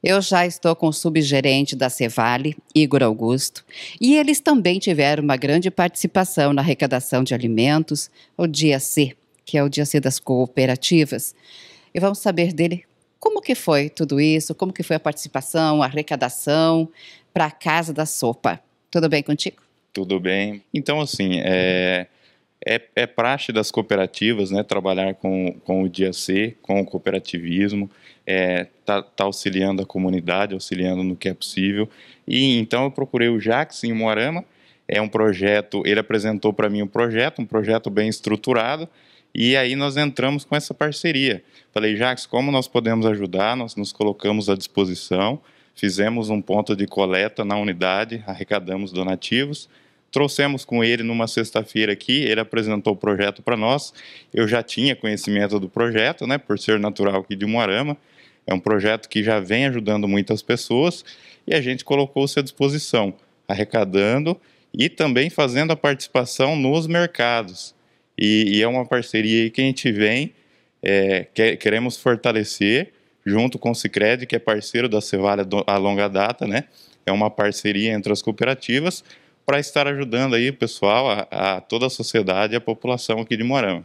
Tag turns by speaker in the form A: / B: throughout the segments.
A: Eu já estou com o subgerente da Cevale, Igor Augusto, e eles também tiveram uma grande participação na arrecadação de alimentos, o dia C, que é o dia C das cooperativas. E vamos saber dele como que foi tudo isso, como que foi a participação, a arrecadação para a Casa da Sopa. Tudo bem contigo?
B: Tudo bem. Então, assim, é é, é praxe das cooperativas né, trabalhar com, com o dia C, com o cooperativismo, é, tá, tá, auxiliando a comunidade, auxiliando no que é possível. E então eu procurei o Jax em Moarama, é um projeto, ele apresentou para mim um projeto, um projeto bem estruturado, e aí nós entramos com essa parceria. Falei, Jax, como nós podemos ajudar? Nós nos colocamos à disposição, fizemos um ponto de coleta na unidade, arrecadamos donativos, Trouxemos com ele numa sexta-feira aqui, ele apresentou o projeto para nós. Eu já tinha conhecimento do projeto, né, por ser natural aqui de Moarama. É um projeto que já vem ajudando muitas pessoas e a gente colocou-se à disposição, arrecadando e também fazendo a participação nos mercados. E, e é uma parceria que a gente vem, é, que, queremos fortalecer junto com o Cicred, que é parceiro da Cevalha a longa data, né? É uma parceria entre as cooperativas para estar ajudando aí o pessoal, a, a, toda a sociedade, e a população aqui de Moarama.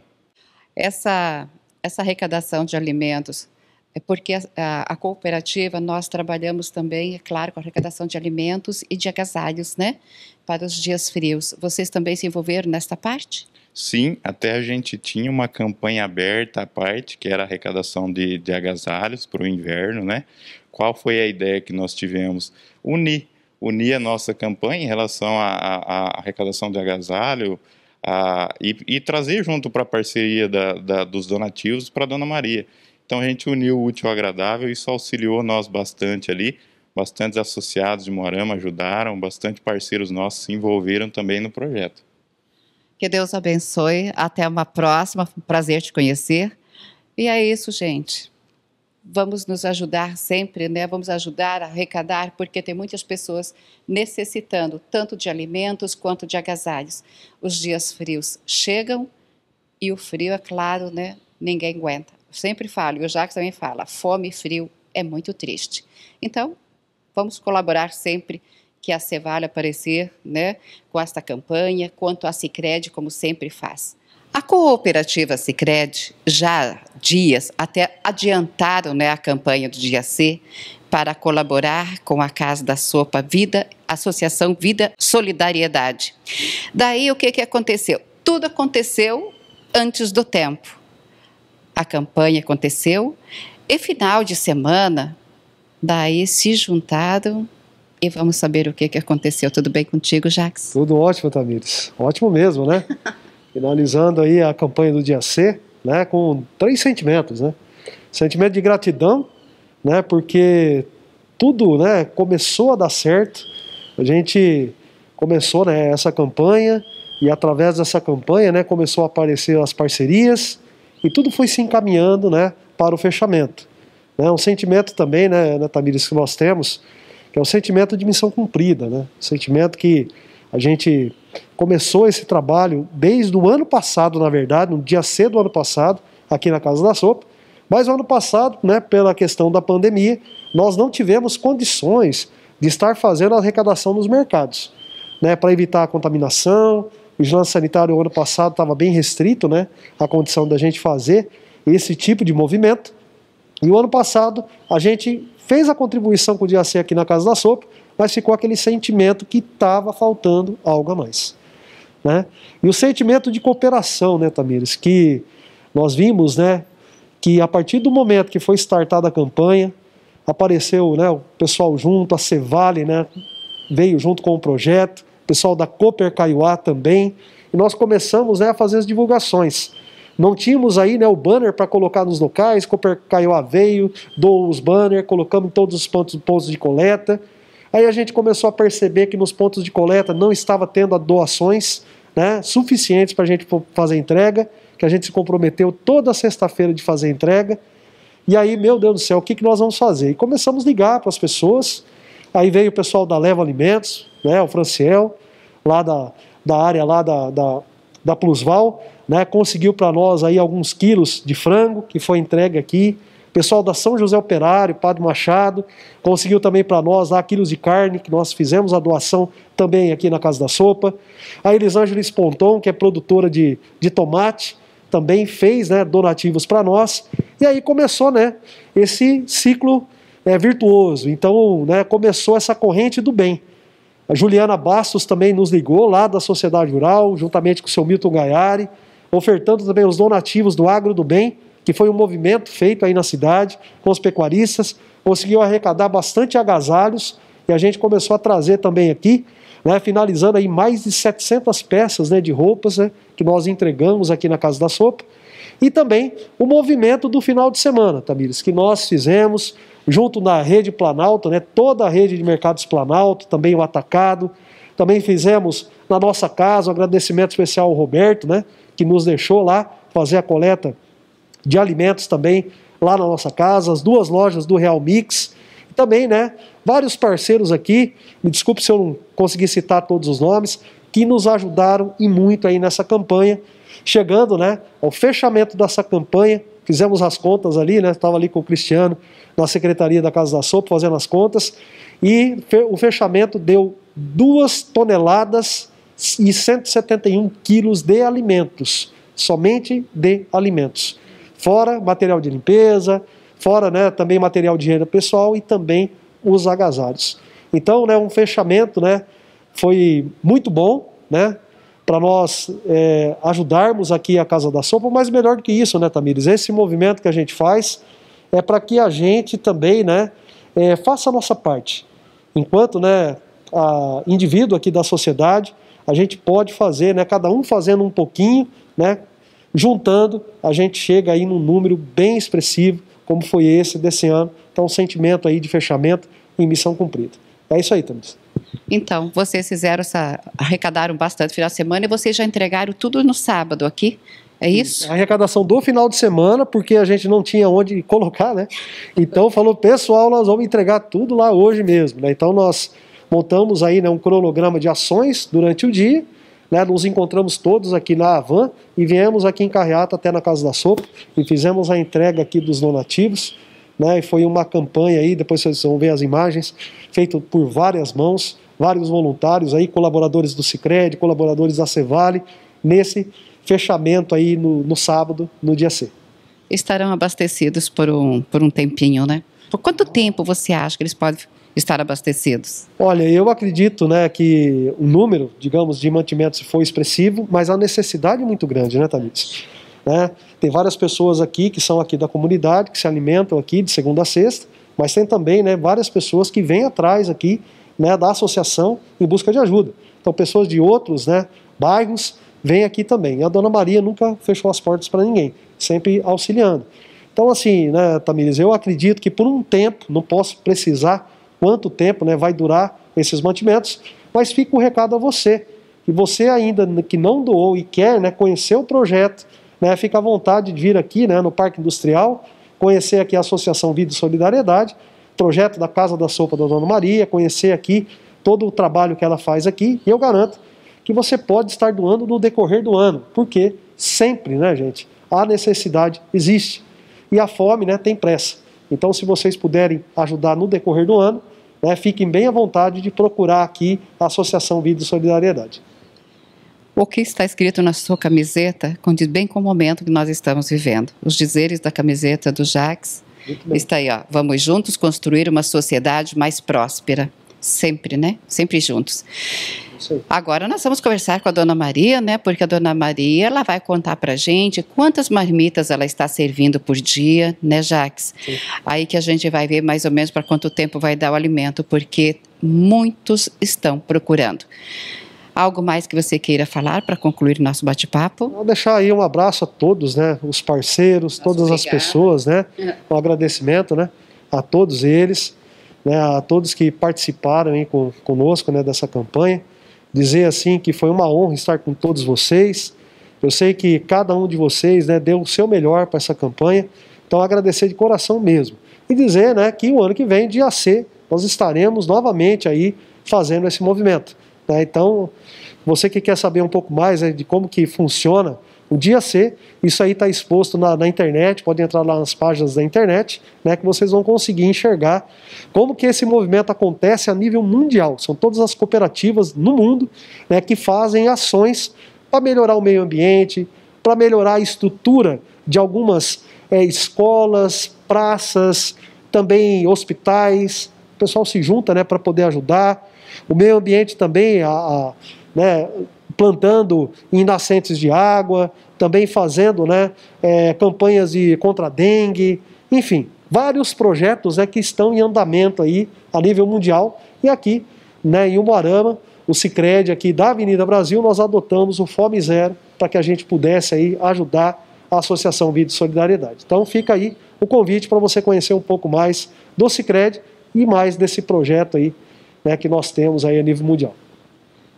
A: Essa, essa arrecadação de alimentos é porque a, a, a, cooperativa, nós trabalhamos também, é claro, com a arrecadação de alimentos e de agasalhos, né? Para os dias frios. Vocês também se envolveram nesta parte?
B: Sim, até a gente tinha uma campanha aberta à parte, que era a arrecadação de, de agasalhos para o inverno, né? Qual foi a ideia que nós tivemos? Unir unir a nossa campanha em relação à, arrecadação de agasalho e, e, trazer junto para a parceria da, da, dos donativos para a Dona Maria. Então a gente uniu o útil ao agradável, e isso auxiliou nós bastante ali, bastantes associados de Moarama ajudaram, bastante parceiros nossos se envolveram também no projeto.
A: Que Deus abençoe, até uma próxima, prazer te conhecer. E é isso, gente vamos nos ajudar sempre, né? Vamos ajudar a arrecadar, porque tem muitas pessoas necessitando tanto de alimentos quanto de agasalhos. Os dias frios chegam e o frio, é claro, né? Ninguém aguenta. Eu sempre falo, e o Jacques também fala, fome e frio é muito triste. Então, vamos colaborar sempre que a Ceval aparecer, né, com esta campanha, quanto a Sicredi como sempre faz. A cooperativa Sicredi já dias até adiantaram né, a campanha do dia C para colaborar com a Casa da Sopa Vida, Associação Vida Solidariedade. Daí o que, que aconteceu? Tudo aconteceu antes do tempo. A campanha aconteceu e final de semana, daí se juntaram e vamos saber o que, que aconteceu. Tudo bem contigo, Jax?
C: Tudo ótimo, Tamires. Ótimo mesmo, né? finalizando aí a campanha do dia C, né, com três sentimentos, né? Sentimento de gratidão, né, porque tudo, né, começou a dar certo. A gente começou, né, essa campanha e através dessa campanha, né, começou a aparecer as parcerias e tudo foi se encaminhando, né, para o fechamento. É né, um sentimento também, né, né Tamires, que nós temos, que é o um sentimento de missão cumprida, né? Um sentimento que a gente começou esse trabalho desde o ano passado, na verdade, no dia C do ano passado, aqui na Casa da Sopa. Mas o ano passado, né, pela questão da pandemia, nós não tivemos condições de estar fazendo a arrecadação nos mercados, né, para evitar a contaminação. O vigilância sanitário, o ano passado, estava bem restrito, né, a condição da gente fazer esse tipo de movimento. E o ano passado, a gente fez a contribuição com o dia C aqui na Casa da Sopa, mas ficou aquele sentimento que estava faltando algo a mais. Né? E o sentimento de cooperação, né, Tamires, que nós vimos, né, que a partir do momento que foi startada a campanha, apareceu, né, o pessoal junto, a Cevale, né, veio junto com o projeto, o pessoal da Cooper Caiuá também, e nós começamos, né, a fazer as divulgações. Não tínhamos aí né, o banner para colocar nos locais, Cooper Caiuá veio, dou os banners, colocamos em todos os pontos, pontos de coleta, Aí a gente começou a perceber que nos pontos de coleta não estava tendo doações né, suficientes para a gente fazer entrega, que a gente se comprometeu toda sexta-feira de fazer entrega. E aí, meu Deus do céu, o que, que nós vamos fazer? E começamos a ligar para as pessoas. Aí veio o pessoal da Leva Alimentos, né, o Franciel, lá da, da área lá da, da, da Plusval, né, conseguiu para nós aí alguns quilos de frango que foi entregue aqui pessoal da São José Operário, Padre Machado, conseguiu também para nós lá quilos de carne, que nós fizemos a doação também aqui na Casa da Sopa. A Elisângela Esponton, que é produtora de, de tomate, também fez né, donativos para nós. E aí começou né, esse ciclo é, virtuoso. Então né, começou essa corrente do bem. A Juliana Bastos também nos ligou lá da Sociedade Rural, juntamente com o seu Milton Gaiari, ofertando também os donativos do Agro do Bem que foi um movimento feito aí na cidade com os pecuaristas, conseguiu arrecadar bastante agasalhos e a gente começou a trazer também aqui, né, finalizando aí mais de 700 peças né, de roupas né, que nós entregamos aqui na Casa da Sopa. E também o movimento do final de semana, Tamires, que nós fizemos junto na rede Planalto, né, toda a rede de mercados Planalto, também o Atacado. Também fizemos na nossa casa um agradecimento especial ao Roberto, né, que nos deixou lá fazer a coleta de alimentos também lá na nossa casa, as duas lojas do Real Mix. E também, né, vários parceiros aqui, me desculpe se eu não consegui citar todos os nomes, que nos ajudaram e muito aí nessa campanha. Chegando, né, ao fechamento dessa campanha, fizemos as contas ali, né, estava ali com o Cristiano na secretaria da Casa da Sopa fazendo as contas, e o fechamento deu 2 toneladas e 171 quilos de alimentos, somente de alimentos. Fora material de limpeza, fora né, também material de higiene pessoal e também os agasalhos. Então, né, um fechamento né, foi muito bom né, para nós é, ajudarmos aqui a Casa da Sopa, mas melhor do que isso, né, Tamires? Esse movimento que a gente faz é para que a gente também né, é, faça a nossa parte. Enquanto né, a indivíduo aqui da sociedade, a gente pode fazer, né, cada um fazendo um pouquinho, né, Juntando, a gente chega aí num número bem expressivo, como foi esse desse ano. Então, um sentimento aí de fechamento e missão cumprida. É isso aí, Tamis.
A: Então, vocês fizeram essa. arrecadaram bastante no final de semana e vocês já entregaram tudo
C: no sábado aqui. É isso? A arrecadação do final de semana, porque a gente não tinha onde colocar, né? Então falou, pessoal, nós vamos entregar tudo lá hoje mesmo. Né? Então nós montamos aí né, um cronograma de ações durante o dia né? Nos encontramos todos aqui na Havan e viemos aqui em Carreata até na Casa da Sopa e fizemos a entrega aqui dos donativos. Né? E foi uma campanha aí, depois vocês vão ver as imagens, feita por várias mãos, vários voluntários aí, colaboradores do Cicred, colaboradores da Cevale, nesse fechamento aí no, no sábado, no dia C.
A: Estarão abastecidos por um, por um tempinho, né? Por quanto tempo você acha que eles podem estar abastecidos?
C: Olha, eu acredito né, que o número, digamos, de mantimentos foi expressivo, mas a necessidade é muito grande, né, Tamiris? Né? Tem várias pessoas aqui que são aqui da comunidade, que se alimentam aqui de segunda a sexta, mas tem também né, várias pessoas que vêm atrás aqui né, da associação em busca de ajuda. Então, pessoas de outros né, bairros vêm aqui também. E a Dona Maria nunca fechou as portas para ninguém, sempre auxiliando. Então, assim, né, Tamires, eu acredito que por um tempo, não posso precisar quanto tempo né, vai durar esses mantimentos, mas fica o um recado a você, que você ainda que não doou e quer né, conhecer o projeto, né, fica à vontade de vir aqui né, no Parque Industrial, conhecer aqui a Associação Vida e Solidariedade, projeto da Casa da Sopa da Dona Maria, conhecer aqui todo o trabalho que ela faz aqui, e eu garanto que você pode estar doando no decorrer do ano, porque sempre, né, gente, a necessidade existe. E a fome, né, tem pressa. Então, se vocês puderem ajudar no decorrer do ano, né? Fiquem bem à vontade de procurar aqui a Associação Vida e Solidariedade.
A: O que está escrito na sua camiseta condiz bem com o momento que nós estamos vivendo. Os dizeres da camiseta do Jax está aí, ó. Vamos juntos construir uma sociedade mais próspera sempre, né? Sempre juntos. Agora nós vamos conversar com a dona Maria, né? Porque a dona Maria, ela vai contar pra gente quantas marmitas ela está servindo por dia, né, Jax? Sim. Aí que a gente vai ver mais ou menos para quanto tempo vai dar o alimento, porque muitos estão procurando. Algo mais que você queira falar para concluir nosso bate-papo?
C: Vou deixar aí um abraço a todos, né? Os parceiros, Nossa, todas obrigada. as pessoas, né? É. Um agradecimento, né? A todos eles né, a todos que participaram aí com, conosco né, dessa campanha. Dizer assim que foi uma honra estar com todos vocês. Eu sei que cada um de vocês né, deu o seu melhor para essa campanha, então agradecer de coração mesmo. E dizer né, que o ano que vem, dia C, nós estaremos novamente aí fazendo esse movimento. Né? Então, você que quer saber um pouco mais né, de como que funciona o dia C. Isso aí está exposto na, na, internet, pode entrar lá nas páginas da internet, né, que vocês vão conseguir enxergar como que esse movimento acontece a nível mundial. São todas as cooperativas no mundo né, que fazem ações para melhorar o meio ambiente, para melhorar a estrutura de algumas é, escolas, praças, também hospitais. O pessoal se junta né, para poder ajudar. O meio ambiente também, a, a né, plantando em nascentes de água, também fazendo né, é, campanhas de, contra a dengue, enfim, vários projetos né, que estão em andamento aí a nível mundial. E aqui, né, em Umuarama, o Sicredi aqui da Avenida Brasil, nós adotamos o Fome Zero para que a gente pudesse aí ajudar a Associação Vida e Solidariedade. Então fica aí o convite para você conhecer um pouco mais do Sicredi e mais desse projeto aí né, que nós temos aí a nível mundial.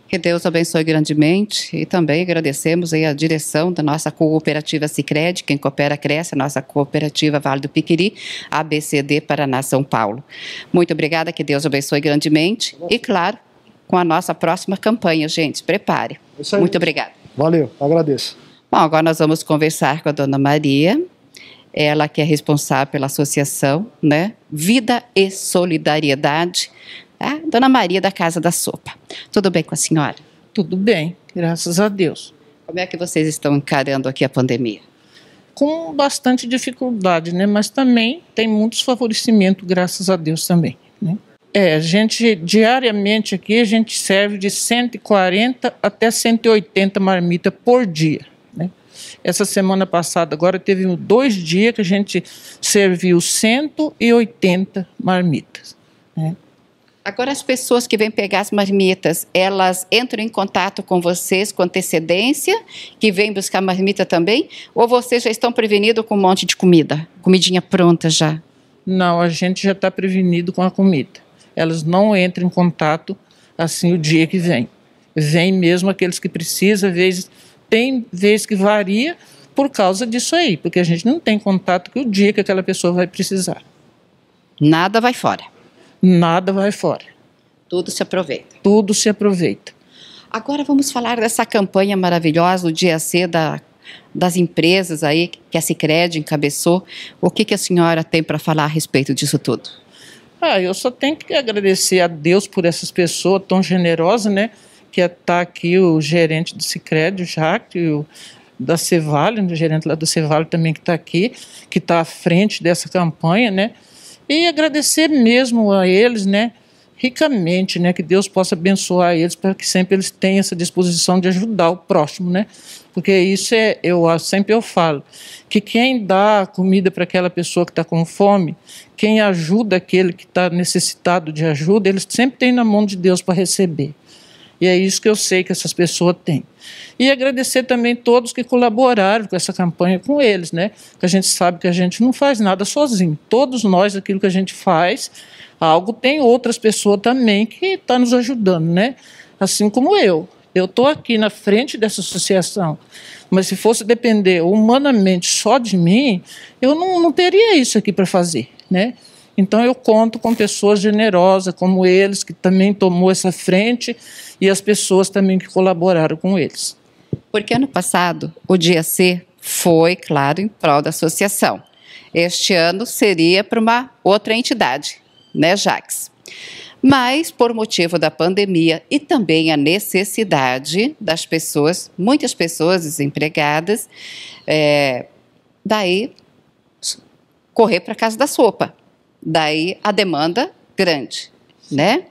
A: Que Deus abençoe grandemente e também agradecemos a direção da nossa cooperativa Sicredi, quem coopera cresce, a nossa cooperativa Vale do Piquiri, ABCD Paraná São Paulo. Muito obrigada, que Deus abençoe grandemente e claro, com a nossa próxima campanha, gente, prepare. É Muito obrigada.
C: Valeu, agradeço.
A: Bom, agora nós vamos conversar com a dona Maria, ela que é responsável pela associação, né? Vida e Solidariedade Tá? Dona Maria da Casa da Sopa. Tudo bem com a senhora? Tudo bem, graças a Deus. Como é que vocês estão encarando aqui a pandemia?
D: Com bastante dificuldade, né? Mas também tem muitos favorecimentos, graças a Deus também. Né? É, a gente diariamente aqui a gente serve de 140 até 180 marmitas por dia. Né? Essa semana passada agora teve dois dias que a gente serviu 180 marmitas. Né?
A: Agora, as pessoas que vêm pegar as marmitas, elas entram em contato com vocês com antecedência, que vêm buscar marmita também? Ou vocês já estão prevenidos com um monte de comida?
D: Comidinha pronta já? Não, a gente já está prevenido com a comida. Elas não entram em contato assim o dia que vem. Vem mesmo aqueles que precisam, vezes tem vezes que varia por causa disso aí, porque a gente não tem contato com o dia que aquela pessoa vai precisar. Nada vai fora nada vai fora. Tudo se aproveita. Tudo se aproveita. Agora vamos falar
A: dessa campanha maravilhosa do dia C da, das empresas aí que a Sicredi encabeçou. O que, que a senhora tem para falar a respeito disso tudo?
D: Ah, eu só tenho que agradecer a Deus por essas pessoas tão generosas, né? Que está é aqui o gerente do Sicredi, o Jacques, o da Cevale, né? o gerente lá do Cevale também que está aqui, que está à frente dessa campanha, né? E agradecer mesmo a eles, né? Ricamente, né? Que Deus possa abençoar eles para que sempre eles tenham essa disposição de ajudar o próximo, né? Porque isso é, eu ah, sempre eu falo, que quem dá comida para aquela pessoa que está com fome, quem ajuda aquele que está necessitado de ajuda, eles sempre têm na mão de Deus para receber. E é isso que eu sei que essas pessoas têm. E agradecer também todos que colaboraram com essa campanha com eles, né? Que a gente sabe que a gente não faz nada sozinho. Todos nós, aquilo que a gente faz, algo tem outras pessoas também que estão tá nos ajudando, né? Assim como eu. Eu estou aqui na frente dessa associação, mas se fosse depender humanamente só de mim, eu não, não teria isso aqui para fazer, né? Então eu conto com pessoas generosas como eles, que também tomou essa frente e as pessoas também que colaboraram com eles. Porque ano passado o dia C foi, claro, em prol da
A: associação. Este ano seria para uma outra entidade, né, Jax? Mas, por motivo da pandemia e também a necessidade das pessoas, muitas pessoas desempregadas, é, daí correr para casa da sopa. Daí a demanda grande, né?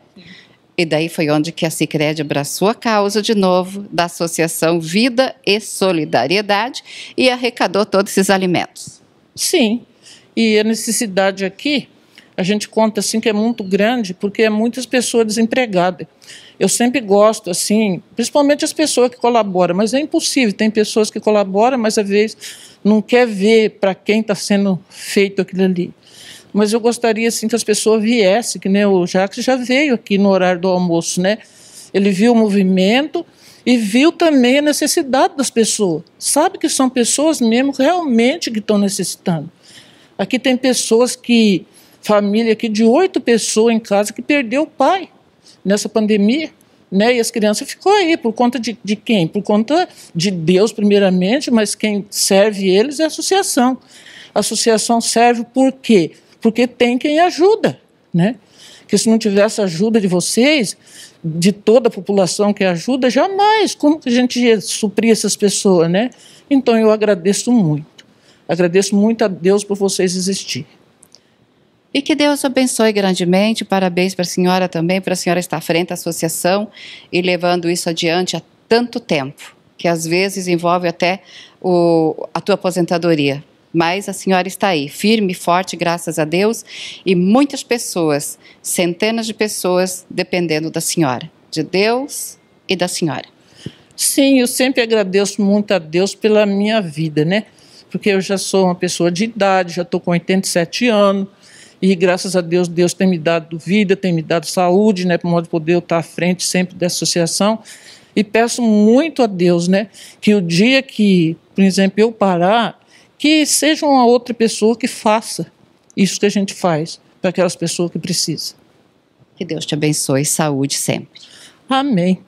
A: E daí foi onde que a Sicredi abraçou a causa de novo da Associação Vida e Solidariedade e arrecadou todos esses alimentos.
D: Sim. E a necessidade aqui, a gente conta assim que é muito grande, porque é muitas pessoas desempregadas. Eu sempre gosto assim, principalmente as pessoas que colaboram, mas é impossível, tem pessoas que colaboram, mas às vezes não quer ver para quem está sendo feito aquilo ali. Mas eu gostaria assim que as pessoas viessem, que o Jacques já veio aqui no horário do almoço, né? Ele viu o movimento e viu também a necessidade das pessoas. Sabe que são pessoas mesmo realmente que estão necessitando. Aqui tem pessoas que família aqui de oito pessoas em casa que perdeu o pai nessa pandemia, né? E as crianças ficou aí por conta de, de quem? Por conta de Deus primeiramente, mas quem serve eles é a associação. A associação serve por quê? porque tem quem ajuda, né? Que se não tivesse ajuda de vocês, de toda a população que ajuda, jamais como que a gente ia suprir essas pessoas, né? Então eu agradeço muito. Agradeço muito a Deus por vocês existirem. E que Deus abençoe grandemente. Parabéns
A: para a senhora também, para a senhora estar à frente da associação e levando isso adiante há tanto tempo, que às vezes envolve até o, a tua aposentadoria. Mas a senhora está aí, firme e forte, graças a Deus, e muitas pessoas, centenas
D: de pessoas, dependendo da senhora, de Deus e da senhora. Sim, eu sempre agradeço muito a Deus pela minha vida, né? Porque eu já sou uma pessoa de idade, já estou com 87 anos, e graças a Deus, Deus tem me dado vida, tem me dado saúde, né, para modo de poder estar tá à frente sempre da associação. E peço muito a Deus, né, que o dia que, por exemplo, eu parar, que seja uma outra pessoa que faça isso que a gente faz para aquelas pessoas que precisam. Que Deus te abençoe, saúde sempre. Amém.